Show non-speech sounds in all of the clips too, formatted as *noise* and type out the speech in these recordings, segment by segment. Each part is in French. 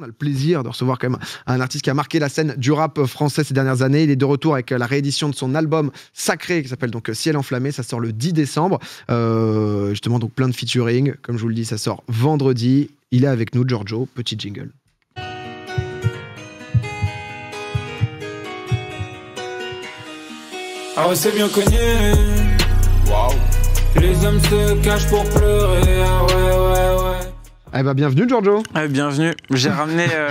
On a le plaisir de recevoir quand même un artiste qui a marqué la scène du rap français ces dernières années. Il est de retour avec la réédition de son album sacré qui s'appelle donc Ciel enflammé. Ça sort le 10 décembre. Euh, justement, donc plein de featuring. Comme je vous le dis, ça sort vendredi. Il est avec nous, Giorgio. Petit jingle. Ah c'est bien Les hommes se cachent pour pleurer. Ah ouais, ouais, ouais. Eh ben bienvenue Giorgio. Eh bienvenue. J'ai *laughs* ramené euh,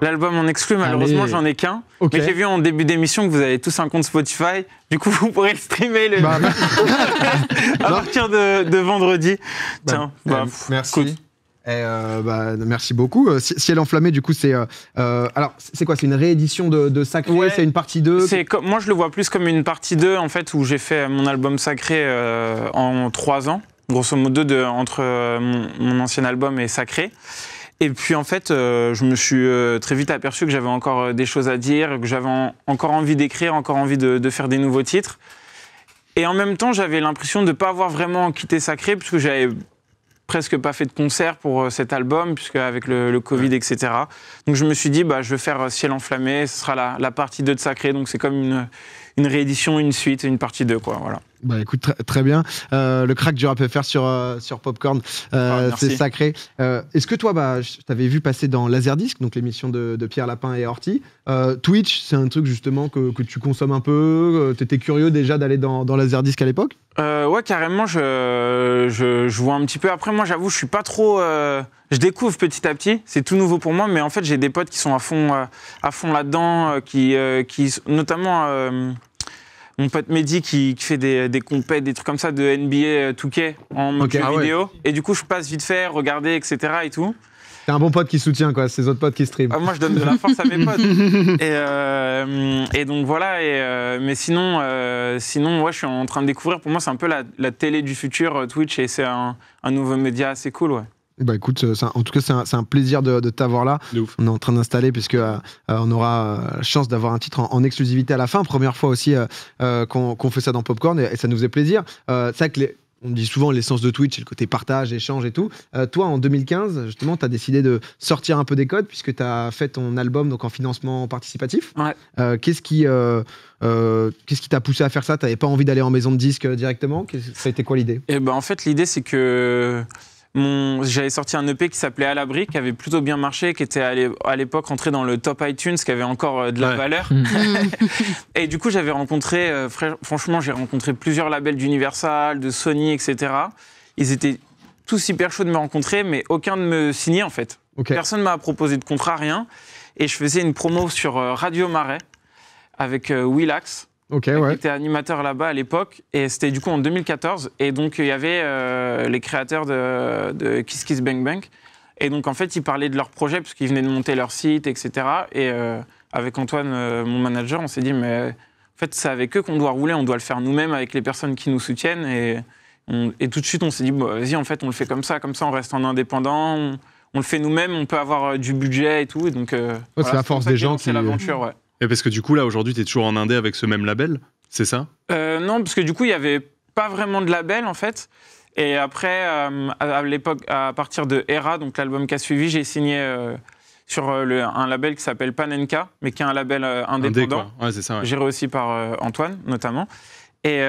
l'album en exclu. Malheureusement, j'en ai qu'un. Mais j'ai vu en début d'émission que vous avez tous un compte Spotify. Du coup, *laughs* vous pourrez le streamer le bah, bah. *laughs* à partir de, vendredi. Bah, Tiens, merci. Et eh, euh, bah, merci beaucoup. Ciel euh, enflammé, du coup, c'est. alors, c'est quoi C'est une réédition de, de Sacré C'est une partie 2 Moi, je le vois plus comme une partie 2, en fait, où j'ai fait mon album Sacré en 3 ans grosso modo, de, entre euh, mon, ancien album et Sacré. Et puis en fait, euh, je me suis euh, très vite aperçu que j'avais encore des choses à dire, que j'avais encore envie d'écrire, encore envie de, faire des nouveaux titres. Et en même temps, j'avais l'impression de ne pas avoir vraiment quitté Sacré, puisque j'avais presque pas fait de concert pour cet album, puisque avec le, Covid, etc. Donc je me suis dit, bah, je vais faire Ciel enflammé, ce sera la, partie 2 de Sacré, donc c'est comme une, une réédition, une suite, une partie 2, quoi, voilà. Bah écoute, très bien. Euh, le crack du rap FR sur, euh, sur Popcorn, euh, ah, c'est sacré. Est-ce que toi, bah, je t'avais vu passer dans Laserdisc, donc l'émission de, Pierre Lapin et Horty. Twitch, c'est un truc justement que, que, tu consommes un peu. Tu étais curieux déjà d'aller dans, dans Laserdisc à l'époque Ouais, carrément, je, je, je, vois un petit peu. Après, moi, j'avoue, je suis pas trop. je découvre petit à petit. C'est tout nouveau pour moi, mais en fait, j'ai des potes qui sont à fond, à fond là-dedans, qui, qui, notamment mon pote Mehdi qui, fait des, des compètes, des trucs comme ça de NBA 2K euh, en ah vidéo. Et du coup, je passe vite fait, regarder, etc. et tout. T'es un bon pote qui soutient, quoi, ces autres potes qui stream. Ah, moi, je donne de la force à mes potes. Et, euh, donc, voilà. Et, euh, mais sinon, sinon je suis en train de découvrir. Pour moi, c'est un peu la, télé du futur, Twitch, et c'est un nouveau média assez cool, ouais bah écoute, en tout cas, c'est un, plaisir de, t'avoir là. On est en train d'installer, puisque euh, euh, on aura la euh, chance d'avoir un titre en, exclusivité à la fin. Première fois aussi qu'on fait ça dans Popcorn, et, ça nous faisait plaisir. c'est que on dit souvent l'essence de Twitch, c'est le côté partage, échange et tout. toi, en 2015, justement, tu as décidé de sortir un peu des codes puisque tu as fait ton album donc en financement participatif. qu'est-ce qui qu'est-ce qui t'a poussé à faire ça T'avais pas envie d'aller en maison de disque directement Ça a été quoi l'idée eh ben, En fait, l'idée, c'est que j'avais sorti un EP qui s'appelait À l'abri, qui avait plutôt bien marché, qui était à l'époque rentré dans le top iTunes, qui avait encore euh, de la valeur. Mm. *laughs* et du coup, j'avais rencontré, euh, franchement, j'ai rencontré plusieurs labels d'Universal, de Sony, etc. Ils étaient tous hyper chauds de me rencontrer, mais aucun ne me signait en fait. Personne ne m'a proposé de contrat, rien. Et je faisais une promo sur euh, Radio Marais avec Willax. Ok, était animateur là-bas à l'époque. Et c'était du coup en 2014. Et donc, il y avait euh, les créateurs de, de, Kiss Kiss Bang Bang. Et donc, en fait, ils parlaient de leur projet, parce qu'ils venaient de monter leur site, etc. Et euh, avec Antoine, euh, mon manager, on s'est dit, mais en fait, c'est avec eux qu'on doit rouler, on doit le faire nous-mêmes avec les personnes qui nous soutiennent. Et, et tout de suite, on s'est dit, vas-y, en fait, on le fait comme ça, comme ça, on reste en indépendant. On, le fait nous-mêmes, on peut avoir du budget et tout. Et donc, c'est la force des gens qui. C'est l'aventure, ouais parce que du coup, là, aujourd'hui, tu es toujours en Indé avec ce même label, c'est ça euh, Non, parce que du coup, il n'y avait pas vraiment de label, en fait. Et après, euh, à, l'époque, à partir de Era, donc l'album qui a suivi, j'ai signé euh, sur le, un label qui s'appelle Panenka, mais qui est un label indépendant. Indé, ouais, ça, Géré aussi par Antoine, notamment. Et,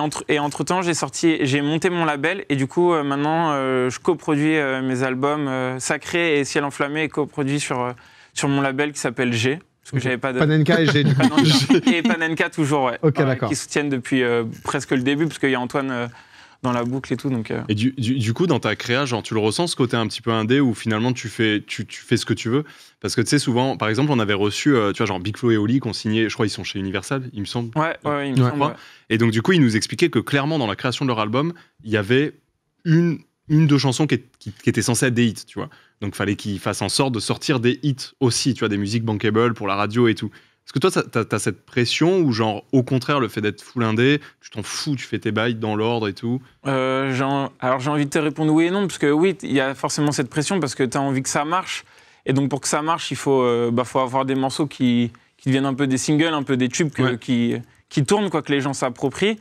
entre, et entre temps, j'ai sorti, j'ai monté mon label et du coup, maintenant, je coproduis mes albums Sacré et Ciel enflammé et coproduit sur, sur mon label qui s'appelle G, parce que j'avais pas de. Panenka et j'ai *laughs* *laughs* Et Panenka toujours, ouais. Ok, d'accord. Qui soutiennent depuis euh, presque le début, parce qu'il y a Antoine. Euh, dans la boucle et tout. Donc, euh. Et du, coup, dans ta création, genre, tu le ressens ce côté un petit peu indé où finalement tu fais, tu, fais ce que tu veux Parce que tu sais, souvent, par exemple, on avait reçu, tu vois, genre Big Flo et Oli qui ont signé, je crois, ils sont chez Universal, il me semble. Ouais, ouais, il me semble. Et donc, du coup, ils nous expliquaient que clairement, dans la création de leur album, il y avait une, une, deux chansons qui, qui, qui étaient censées être des hits, tu vois. Donc, fallait qu'il fasse en sorte de sortir des hits aussi, tu vois, des musiques bankable pour la radio et tout. Est-ce que toi, tu as cette pression ou genre, au contraire, le fait d'être full indé, tu t'en fous, tu fais tes bails dans l'ordre et tout euh, Alors j'ai envie de te répondre oui et non, parce que oui, il y a forcément cette pression parce que tu as envie que ça marche. Et donc pour que ça marche, il faut, euh, bah, avoir des morceaux qui, deviennent un peu des singles, un peu des tubes qui, qui tourne, quoi, que les gens s'approprient.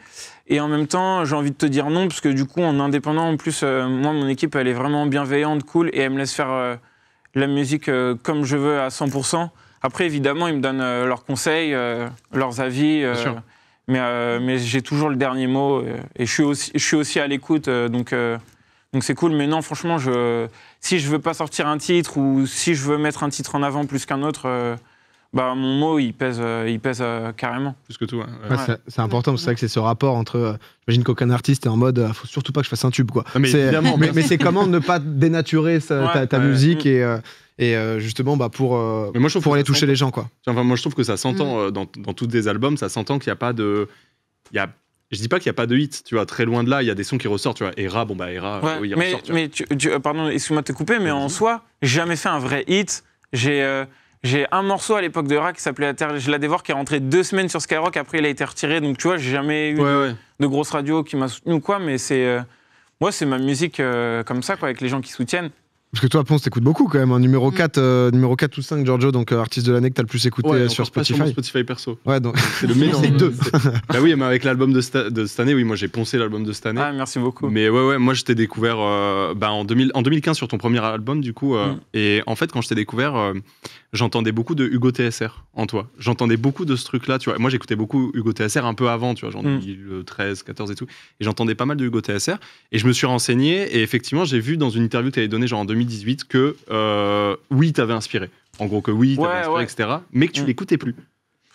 Et en même temps, j'ai envie de te dire non, parce que du coup, en indépendant, en plus, euh, moi, mon équipe, elle est vraiment bienveillante, cool, et elle me laisse faire euh, la musique euh, comme je veux à 100%. Après, évidemment, ils me donnent leurs conseils, leurs avis, mais, mais j'ai toujours le dernier mot, et je suis aussi, je suis aussi à l'écoute, donc donc c'est cool. Mais non, franchement, je, si je veux pas sortir un titre, ou si je veux mettre un titre en avant plus qu'un autre bah, mon mot, il pèse, euh, il pèse euh, carrément. Plus que tout. C'est important, c'est vrai que c'est ce rapport entre. Euh, j'imagine qu'aucun artiste est en mode, faut surtout pas que je fasse un tube, quoi. Ah, mais c'est comment ne pas dénaturer ta, musique mm. et. et justement bah pour mais moi, je pour aller toucher les gens quoi enfin, moi je trouve que ça s'entend mm. dans, dans tous des albums ça s'entend qu'il n'y a pas de il y a je dis pas qu'il n'y a pas de hit, tu vois, très loin de là, il y a des sons qui ressortent, tu vois. Era, bon bah Era, il mais, ressort. mais pardon, excuse-moi de te couper, mais en soi, j'ai jamais fait un vrai hit. J'ai j'ai un morceau à l'époque de RAK qui s'appelait La Terre, je la dévore, qui est rentré deux semaines sur Skyrock. Après, il a été retiré. Donc, tu vois, j'ai jamais eu de, grosse radio qui m'a soutenu ou quoi. Mais c'est. Euh, moi, c'est ma musique euh, comme ça, quoi, avec les gens qui soutiennent. Parce que toi, Ponce, t'écoutes beaucoup quand même. Hein. Numéro, 4, mm. euh, numéro 4 ou 5, Giorgio, donc euh, artiste de l'année que t'as le plus écouté sur Spotify. Spotify perso. Ouais, C'est *laughs* le meilleur. C'est deux. bah oui, mais avec l'album de, cette année, oui, moi j'ai poncé l'album de cette année. Ah, merci beaucoup. Mais ouais, ouais, moi je t'ai découvert euh, bah, en, 2015 sur ton premier album, du coup. Mm. Et en fait, quand je t'ai découvert, j'entendais beaucoup de Hugo TSR en toi. J'entendais beaucoup de ce truc-là, tu vois. Moi j'écoutais beaucoup Hugo TSR un peu avant, tu vois, genre le 2013, 14 et tout. Et j'entendais pas mal de Hugo TSR. Et je me suis renseigné, et effectivement, j'ai vu dans une interview que t'avais donnée, genre en 2015 18 que euh, oui, t'avais inspiré. En gros, que oui, t'avais inspiré, etc. Mais que tu mm. l'écoutais plus.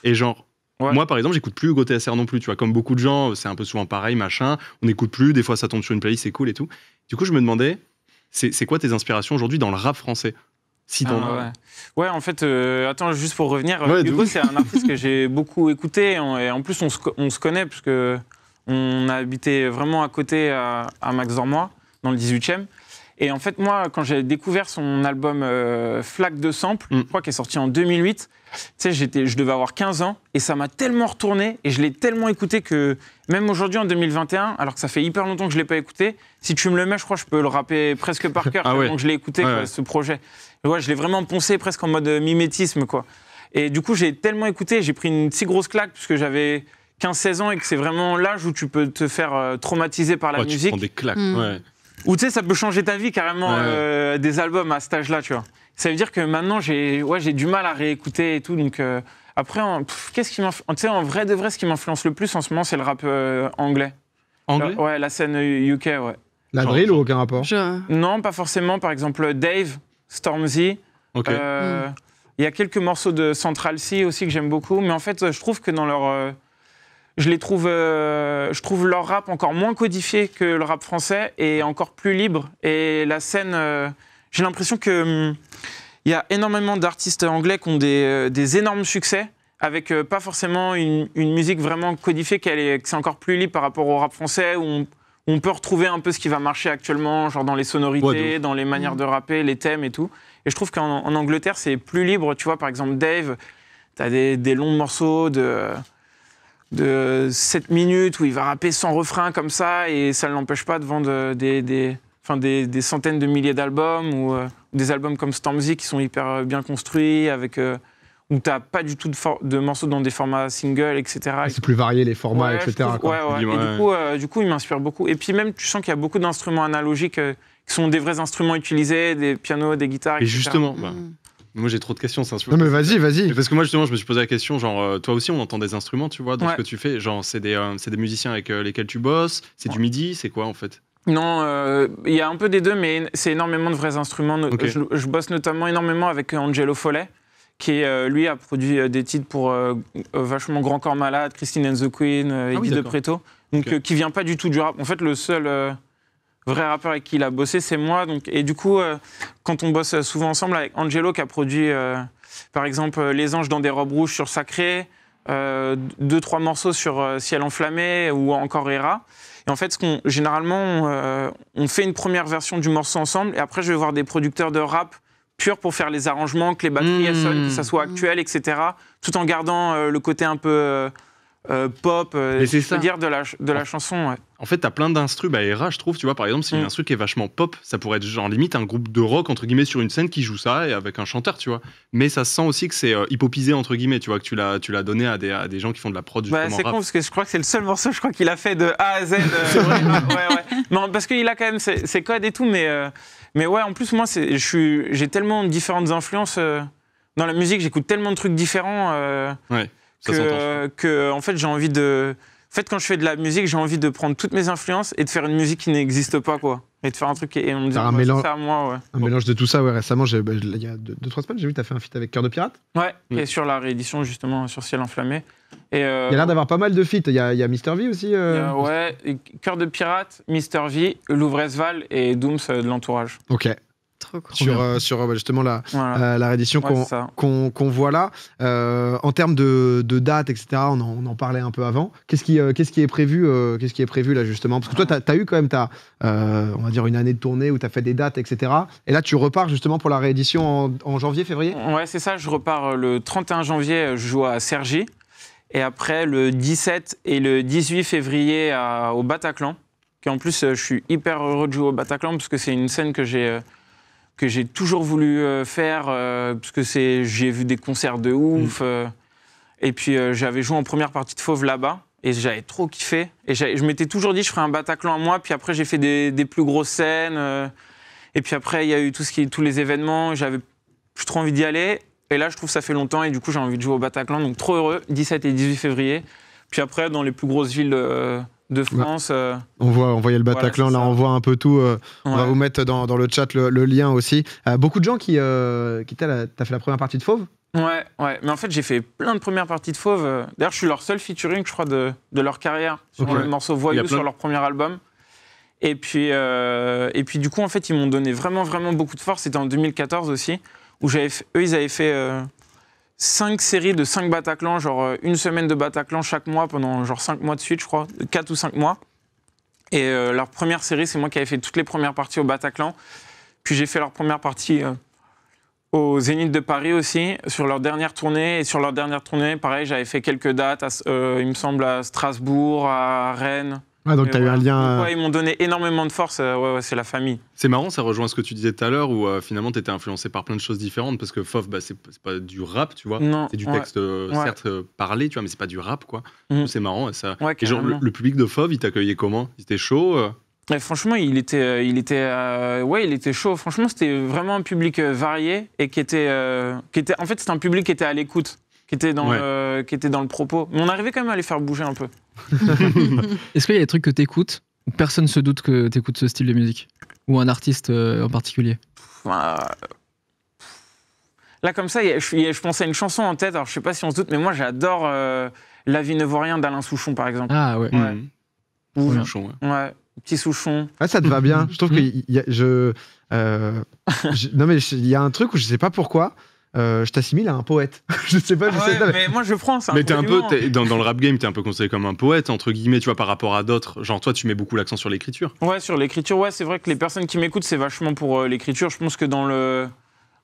Et genre, Moi, par exemple, j'écoute plus Hugo TSR non plus. Tu vois, comme beaucoup de gens, c'est un peu souvent pareil, machin. On n'écoute plus. Des fois, ça tombe sur une playlist, c'est cool et tout. Du coup, je me demandais, c'est quoi tes inspirations aujourd'hui dans le rap français si ah, ouais. ouais. en fait, euh, attends, juste pour revenir, c'est un artiste que j'ai *laughs* beaucoup écouté. Et en, plus, on se, connaît, parce que on a habité vraiment à côté à, Max dans le 18 e et en fait, moi, quand j'ai découvert son album euh, Flaque de Sample, mm. je crois qu'il est sorti en 2008, tu sais, je devais avoir 15 ans et ça m'a tellement retourné et je l'ai tellement écouté que même aujourd'hui en 2021, alors que ça fait hyper longtemps que je ne l'ai pas écouté, si tu me le mets, je crois que je peux le rapper presque par cœur, *laughs* ah je l'ai écouté, ce projet. Ouais, je l'ai vraiment poncé presque en mode euh, mimétisme, quoi. Et du coup, j'ai tellement écouté, j'ai pris une si grosse claque puisque j'avais 15-16 ans et que c'est vraiment l'âge où tu peux te faire euh, traumatiser par la musique. Tu prends des claques, mm. ouais. Ou tu sais, ça peut changer ta vie carrément, euh, des albums à cet âge-là, tu vois. Ça veut dire que maintenant, j'ai ouais, du mal à réécouter et tout. Donc, euh, après, qu'est-ce qui Tu sais, en vrai de vrai, ce qui m'influence le plus en ce moment, c'est le rap euh, anglais. Anglais Ouais, la scène UK, ouais. La drill ou aucun rapport Non, pas forcément. Par exemple, Dave, Stormzy. Ok. Il y a quelques morceaux de Central C aussi que j'aime beaucoup. Mais en fait, je trouve que dans leur je les trouve, euh, je trouve leur rap encore moins codifié que le rap français et encore plus libre. Et la scène, euh, j'ai l'impression que hum, il y a énormément d'artistes anglais qui ont des, euh, énormes succès avec pas forcément une, musique vraiment codifiée, qu'elle est, que c'est encore plus libre par rapport au rap français où on, peut retrouver un peu ce qui va marcher actuellement, genre dans les sonorités, dans les manières mm. de rapper, les thèmes et tout. Et je trouve qu'en Angleterre, c'est plus libre. Tu vois, par exemple, Dave, t'as des, des longs morceaux de de 7 minutes où il va rapper sans refrain comme ça et ça ne l'empêche pas de vendre euh, des, des, des, centaines de milliers d'albums ou euh, des albums comme Stormzy qui sont hyper euh, bien construits avec. où tu n'as pas du tout de, morceaux dans des formats single, etc. C'est plus varié les formats, etc. Et du coup, il m'inspire beaucoup. Et puis même, tu sens qu'il y a beaucoup d'instruments analogiques qui sont des vrais instruments utilisés, des pianos, des guitares, et Justement, bah, mm. Moi j'ai trop de questions, c'est un Non mais vas-y, vas-y. Parce que moi justement je me suis posé la question, genre euh, toi aussi on entend des instruments, tu vois, dans ce que tu fais. Genre c'est des, euh, des, musiciens avec euh, lesquels tu bosses, c'est du midi, c'est quoi en fait non, il y a un peu des deux, mais c'est énormément de vrais instruments. Je, bosse notamment énormément avec Angelo Follet, qui lui a produit des titres pour vachement Grand Corps Malade, Christine and the Queen, Edith de Preto, donc qui vient pas du tout du rap. En fait, le seul vrai rappeur avec qui il a bossé, c'est moi. Donc, et du coup, euh, quand on bosse souvent ensemble avec Angelo, qui a produit, euh, par exemple, euh, Les Anges dans des robes rouges sur Sacré, deux, trois morceaux sur Ciel enflammé ou encore Era. Et en fait, généralement, on, fait une première version du morceau ensemble et après, je vais voir des producteurs de rap pur pour faire les arrangements, que les batteries hmm. que ça soit actuel, etc. Tout en gardant le côté un peu euh, pop, euh, cest à dire, de la, de la chanson. En fait, t'as plein d'instrus bah, je trouve, tu vois, par exemple, si un mm. truc qui est vachement pop, ça pourrait être genre limite un groupe de rock, entre guillemets, sur une scène qui joue ça et avec un chanteur, tu vois. Mais ça sent aussi que c'est hypopisé, euh, entre guillemets, tu vois, que tu l'as, donné à des, gens qui font de la prod bah, C'est con, parce que je crois que c'est le seul morceau, je crois qu'il a fait de A à Z. *laughs* ouais, ouais, non, parce qu'il a quand même ses, codes et tout, mais, mais ouais, en plus, moi, j'ai tellement différentes influences dans la musique, j'écoute tellement de trucs différents. ouais que, en fait, j'ai envie de. En fait, quand je fais de la musique, j'ai envie de prendre toutes mes influences et de faire une musique qui n'existe pas, quoi. Et de faire un truc et on me dit, un, mélange, à moi, ouais. un mélange de tout ça, ouais. Récemment, bah, il y a 2-3 semaines, j'ai vu, t'as fait un feat avec Cœur de Pirate. Ouais, mm. et sur la réédition, justement, sur Ciel Enflammé. Et euh, il y a l'air d'avoir pas mal de feats. Il y a, Mister V aussi. Euh, ouais, Cœur de Pirate, Mister V, S-Val et Dooms euh, de l'entourage. Ok sur, euh, euh, justement la, euh, la réédition qu'on voit là. en termes de, dates etc., on en, parlait un peu avant. Qu'est-ce qui, qu'est-ce qui, est, prévu, qu'est-ce qui est prévu là justement Parce que toi, tu as, eu quand même, on va dire, une année de tournée où tu as fait des dates, etc. Et là, tu repars justement pour la réédition en, janvier, février Ouais, c'est ça. Je repars le 31 janvier, je joue à Sergi. Et après, le 17 et le 18 février au Bataclan. Qui en plus, je suis hyper heureux de jouer au Bataclan parce que c'est une scène que j'ai que j'ai toujours voulu euh, faire, euh, parce que c'est, j'ai vu des concerts de ouf. Mm. Euh, et puis j'avais joué en première partie de Fauve là-bas, et j'avais trop kiffé. Et je m'étais toujours dit, je ferais un Bataclan à moi, puis après j'ai fait des, plus grosses scènes. et puis après, il y a eu tout ce qui, tous les événements, j'avais trop envie d'y aller. Et là, je trouve que ça fait longtemps, et du coup, j'ai envie de jouer au Bataclan, donc trop heureux, 17 et 18 février. Puis après, dans les plus grosses villes de bah, France. Euh, on voit, on voyait le Bataclan, là on voit un peu tout. Euh, on va vous mettre dans, le chat le, lien aussi. Euh, beaucoup de gens qui, qui t'as fait la première partie de Fauve Ouais, ouais. Mais en fait, j'ai fait plein de premières parties de Fauve. D'ailleurs, je suis leur seul featuring, je crois, de, de leur carrière sur le morceau Voyou sur leur premier album. Et puis, et puis du coup, en fait, ils m'ont donné vraiment, vraiment beaucoup de force. C'était en 2014 aussi, où eux, ils avaient fait Cinq séries de 5 Bataclan, genre euh, une semaine de Bataclan chaque mois pendant genre 5 mois de suite, je crois, quatre ou cinq mois. Et euh, leur première série, c'est moi qui avais fait toutes les premières parties au Bataclan. Puis j'ai fait leur première partie euh, au Zénith de Paris aussi, sur leur dernière tournée. Et sur leur dernière tournée, pareil, j'avais fait quelques dates, il me semble, à Strasbourg, à Rennes, ah, donc eu un lien. Euh, ils m'ont donné énormément de force. Euh, ouais, c'est la famille. C'est marrant, ça rejoint ce que tu disais tout à l'heure où euh, finalement tu étais influencé par plein de choses différentes parce que FOF, bah, c'est pas du rap, tu vois. C'est du texte, certes, parlé, tu vois, mais c'est pas du rap, quoi. Mm. C'est marrant. Ça... Et genre, le, public de Fof, il t'accueillait comment Il était chaud franchement, il était, il était, ouais, il était chaud. Franchement, c'était vraiment un public varié et qui était, qui était, en fait, c'était un public qui était à l'écoute, qui était dans, qui était dans le propos. Mais on arrivait quand même à les faire bouger un peu. *laughs* Est-ce qu'il y a des trucs que t'écoutes Personne se doute que t'écoutes ce style de musique Ou un artiste euh, en particulier ah, Là, comme ça, je, pensais à une chanson en tête. Alors, je sais pas si on se doute, mais moi, j'adore euh, La vie ne vaut rien d'Alain Souchon, par exemple. Ah ouais. Ou, Petit Souchon. Ah, ça te va bien. *laughs* je trouve que y a, euh, *laughs* Non, mais il y a un truc où je sais pas pourquoi. Euh, je t'assimile à un poète. *laughs* je sais pas, je ah Mais moi, je prends ça. Mais un peu, dans, le rap game, t'es un peu considéré comme un poète, entre guillemets, tu vois, par rapport à d'autres. Genre, toi, tu mets beaucoup l'accent sur l'écriture. Ouais, sur l'écriture, ouais, c'est vrai que les personnes qui m'écoutent, c'est vachement pour euh, l'écriture. Je pense que dans le.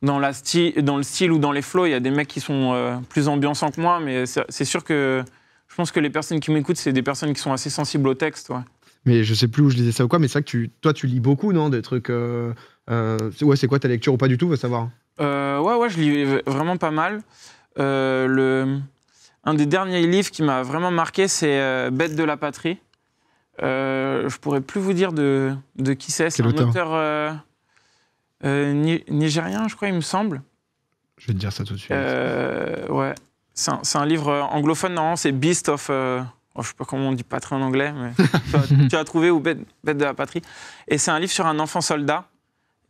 Dans, la style, dans le style ou dans les flows, il y a des mecs qui sont euh, plus ambiançants que moi, mais c'est sûr que je pense que les personnes qui m'écoutent, c'est des personnes qui sont assez sensibles au texte. Ouais. Mais je sais plus où je disais ça ou quoi, mais c'est vrai que tu, toi, tu lis beaucoup, non Des trucs. ouais, c'est quoi ta lecture ou pas du tout, va savoir euh, ouais, ouais, je lis vraiment pas mal. Euh, le, un des derniers livres qui m'a vraiment marqué, c'est euh, Bête de la patrie. je pourrais plus vous dire de, qui c'est. C'est un auteur nigérien, je crois, il me semble. Je vais te dire ça tout de suite. ouais. C'est un, livre anglophone, non c'est Beast of. Oh, je sais pas comment on dit patrie en anglais, mais *laughs* tu as trouvé ou bête, bête de la patrie. Et c'est un livre sur un enfant soldat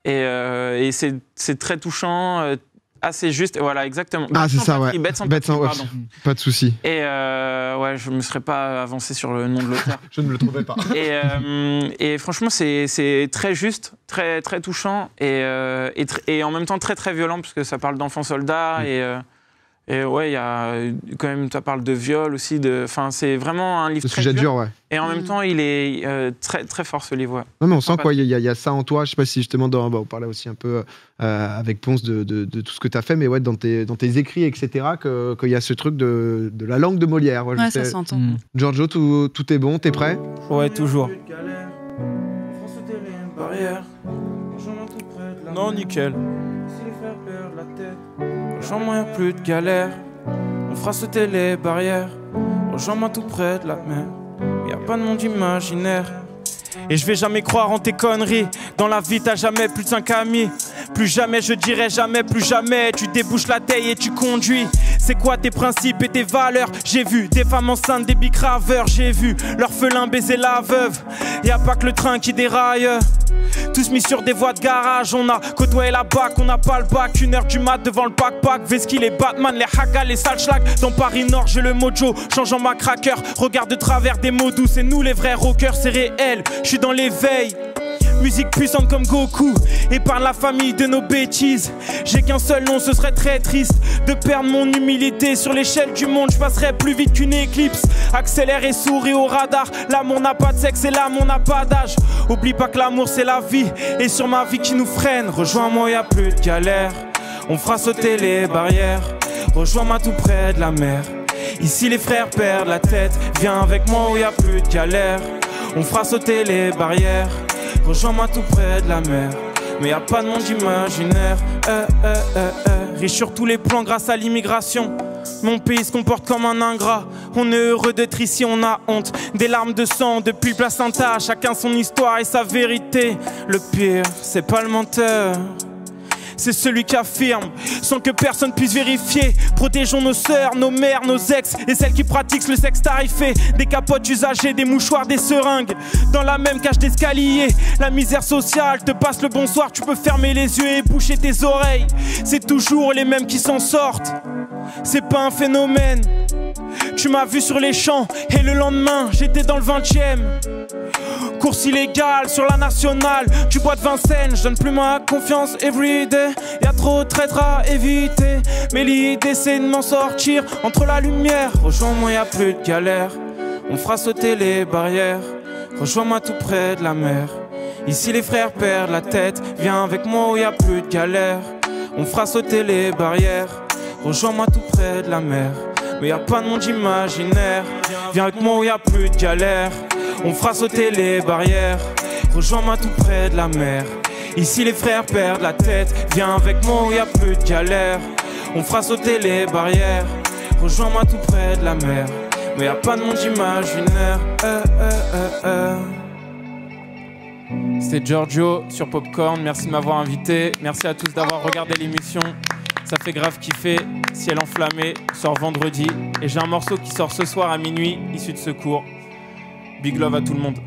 et, euh, c'est très touchant. Euh, assez juste, voilà, exactement. Ah, c'est ça, ouais. Bête sans Pas de souci. Et euh, ouais, je me serais pas avancé sur le nom de l'auteur. *laughs* je ne le trouvais pas. Et, et franchement, c'est très juste, très, très touchant et, et, et, en même temps très, très violent, parce que ça parle d'enfants soldats et. Et ouais, il y a euh, quand même, tu parles de viol aussi. De, enfin, c'est vraiment un livre. Le très sujet dur, ouais. Et en même mm. temps, il est euh, très très fort ce livre. Ouais. Non, mais on sent quoi, il y, a ça en toi. Je sais pas si justement, dans, bah, on parlait aussi un peu euh, avec Ponce de, tout ce que tu as fait, mais ouais, dans tes, dans tes écrits, etc., qu'il y a ce truc de, de la langue de Molière. Ouais, ouais ça s'entend. Mm. Giorgio, tout, tout, est bon, t'es prêt Ouais, toujours. Non, nickel. Rejoins-moi, plus de galère. On fera sauter les barrières. Rejoins-moi tout près de la mer. Y a pas de monde imaginaire. Et je vais jamais croire en tes conneries. Dans la vie, t'as jamais plus de 5 Plus jamais, je dirais jamais, plus jamais. Tu débouches la taille et tu conduis. C'est quoi tes principes et tes valeurs J'ai vu des femmes enceintes, des bicraveurs. J'ai vu l'orphelin baiser la veuve. Y a pas que le train qui déraille. Tous mis sur des voies de garage, on a côtoyé la bac, on n'a pas le bac. Une heure du mat devant le backpack, Veski, les Batman, les haka, les sales schlags, Dans Paris Nord, j'ai le mojo, changeant ma cracker. Regarde de travers des mots doux, c'est nous les vrais rockers, c'est réel. Je suis dans l'éveil musique puissante comme Goku, et par la famille de nos bêtises. J'ai qu'un seul nom, ce serait très triste de perdre mon humilité. Sur l'échelle du monde, je passerai plus vite qu'une éclipse. Accélère et souris au radar. L'amour n'a pas de sexe et l'amour n'a pas d'âge. Oublie pas que l'amour c'est la vie, et sur ma vie qui nous freine. Rejoins-moi, y a plus de galère. On fera sauter les barrières. Rejoins-moi tout près de la mer. Ici les frères perdent la tête, viens avec moi où y a plus de galère. On fera sauter les barrières. Rejoins-moi tout près de la mer. Mais y a pas de monde imaginaire. Eh, eh, eh, Riche sur tous les plans grâce à l'immigration. Mon pays se comporte comme un ingrat. On est heureux d'être ici, on a honte. Des larmes de sang depuis le placenta. Chacun son histoire et sa vérité. Le pire, c'est pas le menteur c'est celui qui affirme, sans que personne puisse vérifier. Protégeons nos sœurs, nos mères, nos ex et celles qui pratiquent le sexe tarifé. Des capotes usagées, des mouchoirs, des seringues. Dans la même cage d'escalier, la misère sociale te passe le bonsoir. Tu peux fermer les yeux et boucher tes oreilles. C'est toujours les mêmes qui s'en sortent. C'est pas un phénomène. Tu m'as vu sur les champs et le lendemain, j'étais dans le 20ème. Course illégale sur la nationale, Tu bois de Vincennes, je donne plus ma confiance everyday. Y'a trop de traîtres à éviter, mais l'idée c'est de m'en sortir entre la lumière. Rejoins-moi, y'a plus de galère, on fera sauter les barrières. Rejoins-moi tout près de la mer. Ici les frères perdent la tête, viens avec moi où y a plus de galère. On fera sauter les barrières, rejoins-moi tout près de la mer. Mais y a pas de monde imaginaire. Viens avec moi où y a plus de galère. On fera sauter les barrières. Rejoins-moi tout près de la mer. Ici les frères perdent la tête. Viens avec moi où y a plus de galère. On fera sauter les barrières. Rejoins-moi tout près de la mer. Mais y a pas de monde imaginaire. Euh, euh, euh, C'est Giorgio sur Popcorn. Merci de m'avoir invité. Merci à tous d'avoir regardé l'émission. Ça fait grave kiffer. Ciel enflammé sort vendredi. Et j'ai un morceau qui sort ce soir à minuit, issu de secours. Big love à tout le monde.